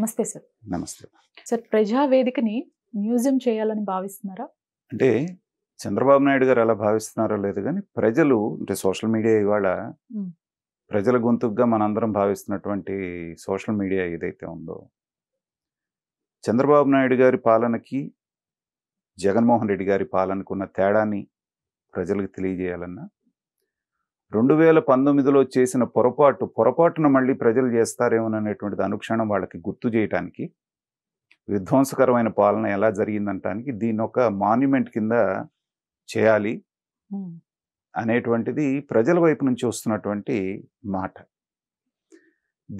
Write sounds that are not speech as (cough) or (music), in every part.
నమస్తే సార్ నమస్తే sir ప్రజావేదికని museum చేయాలని భావిస్తున్నారా అంటే చంద్రబాబు నాయుడు గారు ఎలా భావిస్తున్నారో లేదు కానీ ప్రజలు అంటే సోషల్ మీడియా ఇవాళ ప్రజల గొంతుగా మనందరం భావిస్తున్నటువంటి సోషల్ మీడియా ఏదైతే ఉందో చంద్రబాబు నాయుడు గారి పాలనకి జగన్మోహన్ రెడ్డి గారి పాలనకున్న తేడాని ప్రజలకు తెలియజేయాలన్నా రెండు వేల పంతొమ్మిదిలో చేసిన పొరపాటు పొరపాటున మళ్ళీ ప్రజలు చేస్తారేమో అనేటువంటిది అనుక్షణం వాళ్ళకి గుర్తు చేయటానికి విధ్వంసకరమైన పాలన ఎలా జరిగిందంటానికి దీని ఒక మాన్యుమెంట్ కింద చేయాలి అనేటువంటిది ప్రజల వైపు నుంచి వస్తున్నటువంటి మాట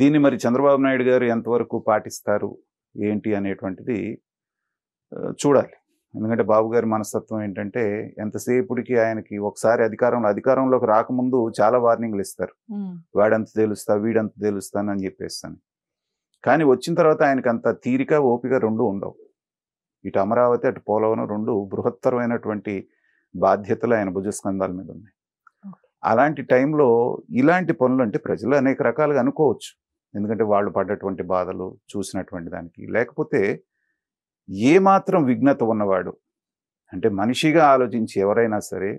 దీన్ని మరి చంద్రబాబు నాయుడు గారు ఎంతవరకు పాటిస్తారు ఏంటి అనేటువంటిది చూడాలి ఎందుకంటే బాబు గారి మనస్తత్వం ఏంటంటే ఎంతసేపుడికి ఆయనకి ఒకసారి అధికారంలో అధికారంలోకి రాకముందు చాలా వార్నింగ్లు ఇస్తారు వాడంత తేలుస్తా వీడంత తేలుస్తాను అని చెప్పేస్తాను కానీ వచ్చిన తర్వాత ఆయనకి అంత తీరిక ఓపిక రెండు ఉండవు ఇటు అమరావతి అటు పోలవనం రెండు బృహత్తరమైనటువంటి బాధ్యతలు ఆయన భుజస్కంధాల మీద ఉన్నాయి అలాంటి టైంలో ఇలాంటి పనులు అంటే ప్రజలు అనేక రకాలుగా అనుకోవచ్చు ఎందుకంటే వాళ్ళు పడ్డటువంటి బాధలు చూసినటువంటి దానికి లేకపోతే ఏమాత్రం విఘ్నత ఉన్నవాడు అంటే మనిషిగా ఆలోచించి ఎవరైనా సరే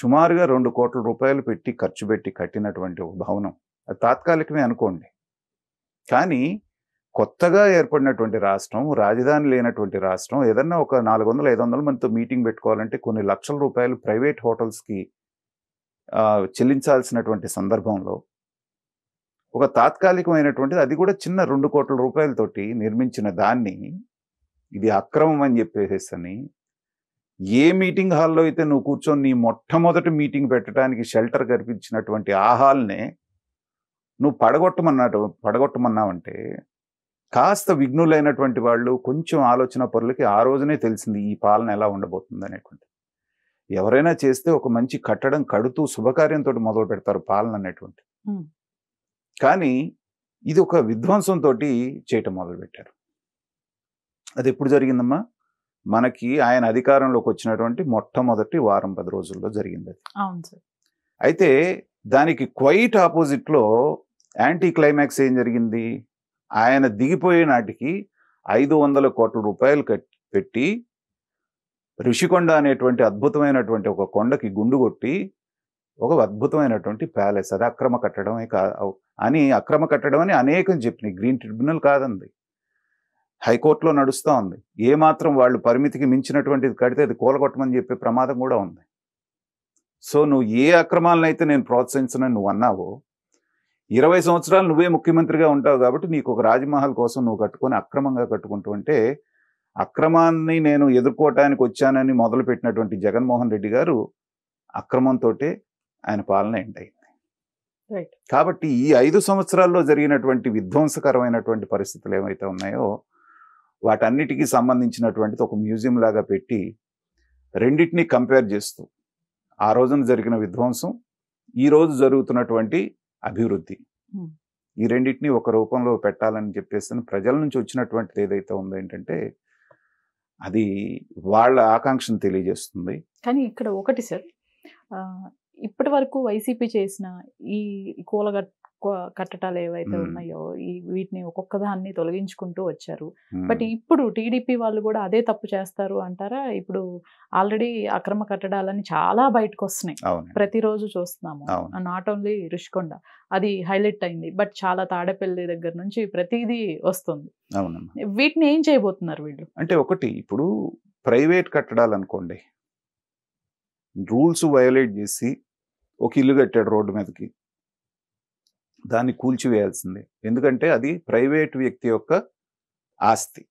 సుమారుగా రెండు కోట్ల రూపాయలు పెట్టి ఖర్చు పెట్టి కట్టినటువంటి ఒక భవనం అది తాత్కాలికమే అనుకోండి కానీ కొత్తగా ఏర్పడినటువంటి రాష్ట్రం రాజధాని లేనటువంటి రాష్ట్రం ఏదన్నా ఒక నాలుగు వందల ఐదు వందల మందితో మీటింగ్ పెట్టుకోవాలంటే కొన్ని లక్షల రూపాయలు ప్రైవేట్ హోటల్స్కి చెల్లించాల్సినటువంటి సందర్భంలో ఒక తాత్కాలికమైనటువంటిది అది కూడా చిన్న రెండు కోట్ల రూపాయలతోటి నిర్మించిన దాన్ని ఇది అక్రమం అని చెప్పేసేసని ఏ మీటింగ్ హాల్లో అయితే నువ్వు కూర్చొని నీ మొట్టమొదటి మీటింగ్ పెట్టడానికి షెల్టర్ కల్పించినటువంటి ఆ హాల్నే నువ్వు పడగొట్టమన్నట్టు పడగొట్టమన్నావంటే కాస్త విఘ్నులైనటువంటి వాళ్ళు కొంచెం ఆలోచన పరులకి ఆ రోజునే తెలిసింది ఈ పాలన ఎలా ఉండబోతుంది అనేటువంటి ఎవరైనా చేస్తే ఒక మంచి కట్టడం కడుతూ శుభకార్యంతో మొదలు పెడతారు పాలన అనేటువంటి కానీ ఇది ఒక విధ్వంసంతో చేయటం మొదలుపెట్టారు అది ఎప్పుడు జరిగిందమ్మా మనకి ఆయన అధికారంలోకి వచ్చినటువంటి మొట్టమొదటి వారం పది రోజుల్లో జరిగింది అది అయితే దానికి క్వైట్ ఆపోజిట్లో యాంటీ క్లైమాక్స్ ఏం జరిగింది ఆయన దిగిపోయే నాటికి ఐదు వందల కోట్ల రూపాయలు పెట్టి ఋషికొండ అనేటువంటి అద్భుతమైనటువంటి ఒక కొండకి గుండు కొట్టి ఒక అద్భుతమైనటువంటి ప్యాలెస్ అది అక్రమ కట్టడమే కా అని అక్రమ కట్టడం అని అనేకం చెప్పింది గ్రీన్ ట్రిబ్యునల్ కాదండి హైకోర్టులో నడుస్తూ ఉంది ఏమాత్రం వాళ్ళు పరిమితికి మించినటువంటిది కడితే అది కూలగొట్టమని చెప్పే ప్రమాదం కూడా ఉంది సో నువ్వు ఏ అక్రమాలను అయితే నేను ప్రోత్సహించను నువ్వు అన్నావో ఇరవై సంవత్సరాలు నువ్వే ముఖ్యమంత్రిగా ఉంటావు కాబట్టి నీకు ఒక రాజమహల్ కోసం నువ్వు కట్టుకొని అక్రమంగా కట్టుకుంటూ అంటే అక్రమాన్ని నేను ఎదుర్కోవటానికి వచ్చానని మొదలుపెట్టినటువంటి జగన్మోహన్ రెడ్డి గారు అక్రమంతో ఆయన పాలన ఎండ్ అయింది కాబట్టి ఈ ఐదు సంవత్సరాల్లో జరిగినటువంటి విధ్వంసకరమైనటువంటి పరిస్థితులు ఏమైతే ఉన్నాయో వాటన్నిటికీ సంబంధించినటువంటిది ఒక మ్యూజియం లాగా పెట్టి రెండింటినీ కంపేర్ చేస్తూ ఆ రోజున జరిగిన విధ్వంసం ఈ రోజు జరుగుతున్నటువంటి అభివృద్ధి ఈ రెండింటిని ఒక రూపంలో పెట్టాలని చెప్పేసి ప్రజల నుంచి వచ్చినటువంటిది ఏదైతే ఉందో ఏంటంటే అది వాళ్ళ ఆకాంక్షను తెలియజేస్తుంది కానీ ఇక్కడ ఒకటి సార్ ఇప్పటి వరకు వైసీపీ చేసిన ఈ కూలగట్ కట్టడాలు ఏవైతే ఉన్నాయో ఈ వీటిని ఒక్కొక్క దాన్ని తొలగించుకుంటూ వచ్చారు బట్ ఇప్పుడు టీడీపీ వాళ్ళు కూడా అదే తప్పు చేస్తారు అంటారా ఇప్పుడు ఆల్రెడీ అక్రమ కట్టడాలని చాలా బయటకు వస్తున్నాయి ప్రతిరోజు చూస్తున్నాము నాట్ ఓన్లీ రుషికొండ అది హైలైట్ అయింది బట్ చాలా తాడేపల్లి దగ్గర నుంచి ప్రతిదీ వస్తుంది వీటిని ఏం చేయబోతున్నారు వీళ్ళు అంటే ఒకటి ఇప్పుడు ప్రైవేట్ కట్టడాలు అనుకోండి రూల్స్ వయోలేట్ చేసి ఒక ఇల్లు కట్టాడు రోడ్డు మీదకి దాన్ని కూల్చివేయాల్సిందే ఎందుకంటే అది ప్రైవేట్ వ్యక్తి యొక్క ఆస్తి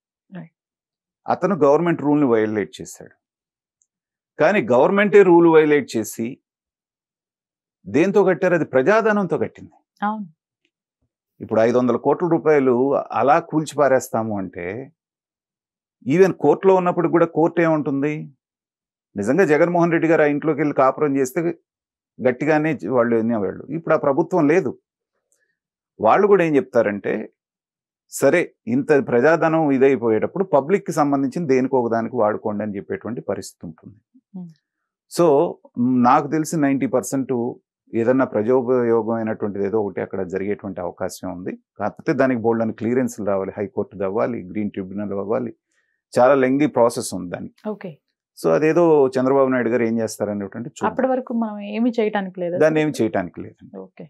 అతను గవర్నమెంట్ రూల్ని వైలేట్ చేశాడు కానీ గవర్నమెంటే రూల్ వైలేట్ చేసి దేంతో కట్టారు అది ప్రజాధనంతో కట్టింది ఇప్పుడు ఐదు వందల కోట్ల రూపాయలు అలా కూల్చిపారేస్తాము అంటే ఈవెన్ కోర్టులో ఉన్నప్పుడు కూడా కోర్టు ఏముంటుంది నిజంగా జగన్మోహన్ రెడ్డి గారు ఆ ఇంట్లోకి వెళ్ళి కాపురం చేస్తే గట్టిగానే వాళ్ళు వాళ్ళు ఇప్పుడు ఆ ప్రభుత్వం లేదు వాళ్ళు కూడా ఏం చెప్తారంటే సరే ఇంత ప్రజాధనం ఇదైపోయేటప్పుడు పబ్లిక్కి సంబంధించిన దేనికి ఒకదానికి వాడుకోండి అని చెప్పేటువంటి పరిస్థితి ఉంటుంది సో నాకు తెలిసి నైంటీ పర్సెంట్ ఏదన్నా ప్రజోపయోగమైనటువంటిది ఏదో ఒకటి అక్కడ జరిగేటువంటి అవకాశం ఉంది కాకపోతే దానికి బోల్డ్ అని క్లియరెన్స్లు రావాలి హైకోర్టు అవ్వాలి గ్రీన్ ట్రిబ్యునల్ అవ్వాలి చాలా లెంగ్దీ ప్రాసెస్ ఉంది దానికి ఓకే సో అదేదో చంద్రబాబు నాయుడు గారు ఏం చేస్తారనేటువంటి అప్పటి వరకు మనం ఏమి చేయడానికి లేదు దాన్ని ఏమి చేయడానికి లేదండి ఓకే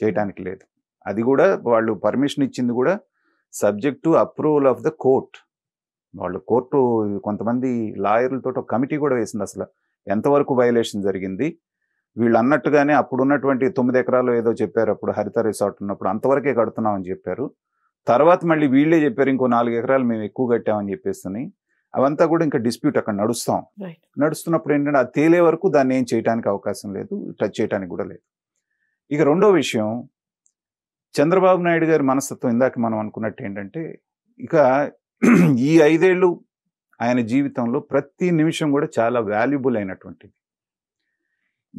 చేయడానికి లేదు అది కూడా వాళ్ళు పర్మిషన్ ఇచ్చింది కూడా subject to approval of the court వాళ్ళు కోర్టు కొంతమంది లాయర్లతో ఒక కమిటీ కూడా వేసింది అసలు ఎంతవరకు వైలేషన్ జరిగింది వీళ్ళు అన్నట్టుగానే అప్పుడు ఉన్నటువంటి తొమ్మిది ఎకరాలు ఏదో చెప్పారు అప్పుడు హరిత రిసార్ట్ ఉన్నప్పుడు అంతవరకే కడుతున్నామని చెప్పారు తర్వాత మళ్ళీ వీళ్ళే చెప్పారు ఇంకో నాలుగు ఎకరాలు మేము ఎక్కువ కట్టామని చెప్పేసి అవంతా కూడా ఇంకా డిస్ప్యూట్ అక్కడ నడుస్తాం నడుస్తున్నప్పుడు ఏంటంటే అది తేలే వరకు దాన్ని ఏం చేయడానికి అవకాశం లేదు టచ్ చేయడానికి కూడా లేదు ఇక రెండో విషయం చంద్రబాబు నాయుడు గారి మనస్తత్వం ఇందాక మనం అనుకున్నట్టు ఏంటంటే ఇక ఈ ఐదేళ్ళు ఆయన జీవితంలో ప్రతి నిమిషం కూడా చాలా వాల్యుబుల్ అయినటువంటిది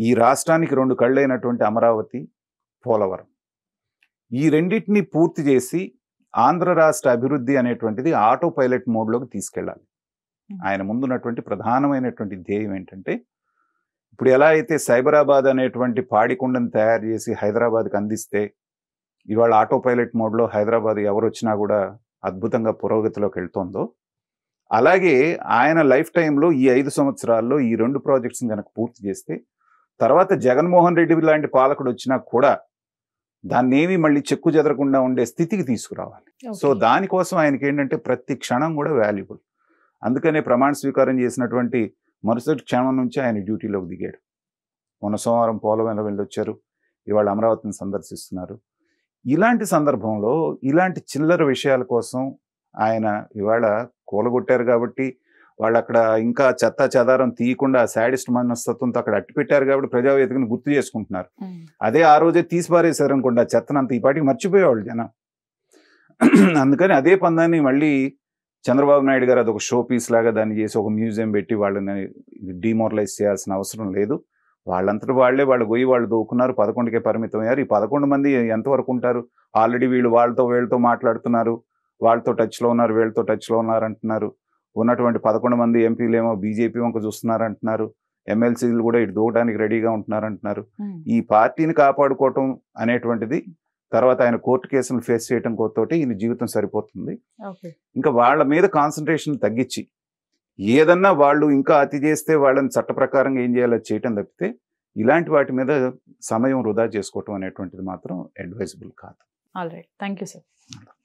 ఈ రాష్ట్రానికి రెండు కళ్ళైనటువంటి అమరావతి పోలవరం ఈ రెండింటిని పూర్తి చేసి ఆంధ్ర రాష్ట్ర అభివృద్ధి అనేటువంటిది ఆటో పైలట్ మోడ్లోకి తీసుకెళ్ళాలి ఆయన ముందున్నటువంటి ప్రధానమైనటువంటి ధ్యేయం ఏంటంటే ఇప్పుడు ఎలా అయితే సైబరాబాద్ అనేటువంటి పాడికొండను తయారు చేసి హైదరాబాద్కి అందిస్తే ఇవాళ ఆటో పైలట్ మోడ్లో హైదరాబాద్ ఎవరు వచ్చినా కూడా అద్భుతంగా పురోగతిలోకి వెళ్తుందో అలాగే ఆయన లైఫ్ టైంలో ఈ ఐదు సంవత్సరాల్లో ఈ రెండు ప్రాజెక్ట్స్ని కనుక పూర్తి చేస్తే తర్వాత జగన్మోహన్ రెడ్డి లాంటి పాలకుడు వచ్చినా కూడా దాన్ని ఏమి మళ్ళీ చెక్కు చెదరకుండా ఉండే స్థితికి తీసుకురావాలి సో దానికోసం ఆయనకి ఏంటంటే ప్రతి క్షణం కూడా వాల్యుబుల్ అందుకనే ప్రమాణ స్వీకారం చేసినటువంటి మరుసటి క్షణం నుంచి ఆయన డ్యూటీలోకి దిగాడు మొన్న సోమవారం పోలవెల వెళ్ళొచ్చారు ఇవాళ అమరావతిని సందర్శిస్తున్నారు ఇలాంటి సందర్భంలో ఇలాంటి చిల్లర విషయాల కోసం ఆయన ఇవాళ కూలగొట్టారు కాబట్టి వాళ్ళు అక్కడ ఇంకా చెత్త చెదారం తీయకుండా శాడిస్ట్ మనస్తత్వంతో అక్కడ అట్టిపెట్టారు కాబట్టి ప్రజావేదికను గుర్తు చేసుకుంటున్నారు అదే ఆ రోజే తీసి పారేశారు చెత్తను అంత ఈ పాటికి మర్చిపోయేవాళ్ళు జనం (clears throat) అందుకని అదే పందాన్ని మళ్ళీ చంద్రబాబు నాయుడు గారు ఒక షో పీస్ లాగా దాన్ని చేసి ఒక మ్యూజియం పెట్టి వాళ్ళని డిమోరలైజ్ చేయాల్సిన అవసరం లేదు వాళ్ళంతటి వాళ్ళే వాళ్ళు పోయి వాళ్ళు దూకున్నారు పదకొండుకే పరిమితం అయ్యారు ఈ పదకొండు మంది ఎంతవరకు ఉంటారు ఆల్రెడీ వీళ్ళు వాళ్ళతో వీళ్ళతో మాట్లాడుతున్నారు వాళ్ళతో టచ్లో ఉన్నారు వీళ్ళతో టచ్లో ఉన్నారు అంటున్నారు ఉన్నటువంటి పదకొండు మంది ఎంపీలు ఏమో బీజేపీ వంక చూస్తున్నారు అంటున్నారు ఎమ్మెల్సీలు కూడా ఇటు దూకడానికి రెడీగా ఉంటున్నారు అంటున్నారు ఈ పార్టీని కాపాడుకోవటం అనేటువంటిది తర్వాత ఆయన కోర్టు కేసులు ఫేస్ చేయడం కోతోటి ఈయన జీవితం సరిపోతుంది ఇంకా వాళ్ళ మీద కాన్సన్ట్రేషన్ తగ్గించి ఏదన్నా వాళ్ళు ఇంకా అతి చేస్తే వాళ్ళని చట్ట ప్రకారంగా ఏం చేయాలో చేయటం తప్పితే ఇలాంటి వాటి మీద సమయం వృధా చేసుకోవటం అనేటువంటిది మాత్రం అడ్వైజబుల్ కాదు థ్యాంక్ యూ సార్